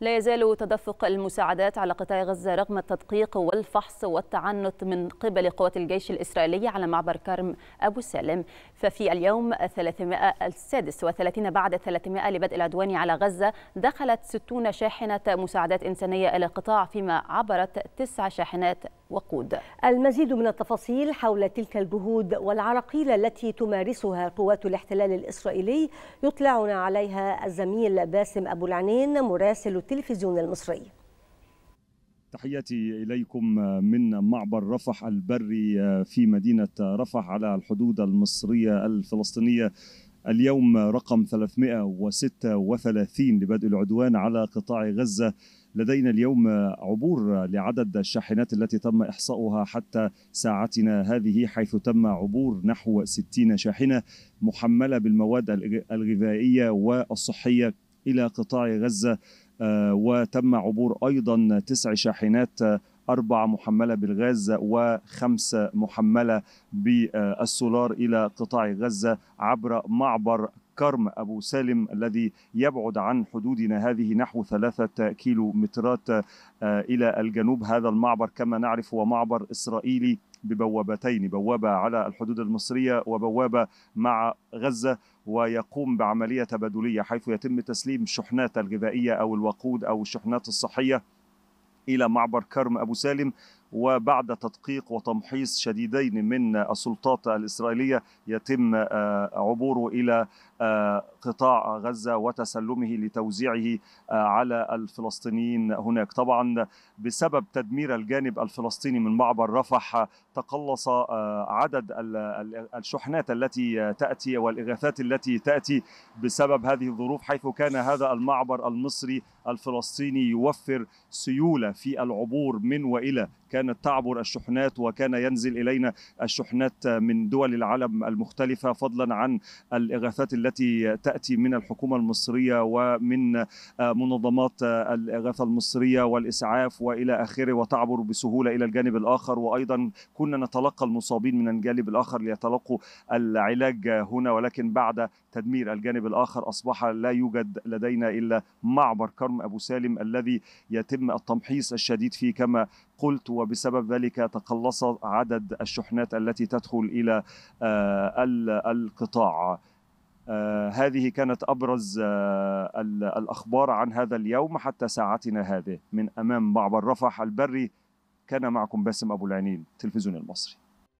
لا يزال تدفق المساعدات على قطاع غزة رغم التدقيق والفحص والتعنت من قبل قوات الجيش الإسرائيلي على معبر كرم أبو سالم ففي اليوم 300 السادس وثلاثين بعد 300 لبدء العدوان على غزة دخلت 60 شاحنة مساعدات إنسانية إلى القطاع فيما عبرت تسع شاحنات وقود المزيد من التفاصيل حول تلك الجهود والعراقيل التي تمارسها قوات الاحتلال الإسرائيلي يطلعنا عليها الزميل باسم أبو العنين مراسل التلفزيون المصري تحياتي إليكم من معبر رفح البري في مدينة رفح على الحدود المصرية الفلسطينية اليوم رقم 336 لبدء العدوان على قطاع غزة لدينا اليوم عبور لعدد الشاحنات التي تم إحصاؤها حتى ساعتنا هذه حيث تم عبور نحو 60 شاحنة محملة بالمواد الغذائية والصحية إلى قطاع غزة آه، وتم عبور أيضا تسع شاحنات آه، أربعة محملة بالغاز وخمسة محملة بالسولار إلى قطاع غزة عبر معبر كرم أبو سالم الذي يبعد عن حدودنا هذه نحو ثلاثة كيلو آه، إلى الجنوب هذا المعبر كما نعرف هو معبر إسرائيلي ببوابتين بوابة على الحدود المصرية وبوابة مع غزة ويقوم بعملية تبادلية حيث يتم تسليم الشحنات الغذائية أو الوقود أو الشحنات الصحية إلى معبر كرم أبو سالم وبعد تدقيق وتمحيص شديدين من السلطات الإسرائيلية يتم آه، عبوره إلى آه، قطاع غزه وتسلمه لتوزيعه آه، على الفلسطينيين هناك طبعا بسبب تدمير الجانب الفلسطيني من معبر رفح تقلص آه، عدد الشحنات التي تاتي والاغاثات التي تاتي بسبب هذه الظروف حيث كان هذا المعبر المصري الفلسطيني يوفر سيوله في العبور من والى كانت تعبر الشحنات وكان ينزل الينا الشحنات من دول العالم المختلفه فضلا عن الاغاثات التي التي تاتي من الحكومه المصريه ومن آه، منظمات آه، الاغاثه المصريه والاسعاف والى اخره وتعبر بسهوله الى الجانب الاخر وايضا كنا نتلقى المصابين من الجانب الاخر ليتلقوا العلاج هنا ولكن بعد تدمير الجانب الاخر اصبح لا يوجد لدينا الا معبر كرم ابو سالم الذي يتم التمحيص الشديد فيه كما قلت وبسبب ذلك تقلص عدد الشحنات التي تدخل الى آه، القطاع آه، هذه كانت ابرز آه، الاخبار عن هذا اليوم حتى ساعتنا هذه من امام معبر رفح البري كان معكم باسم ابو العنين تلفزيون المصري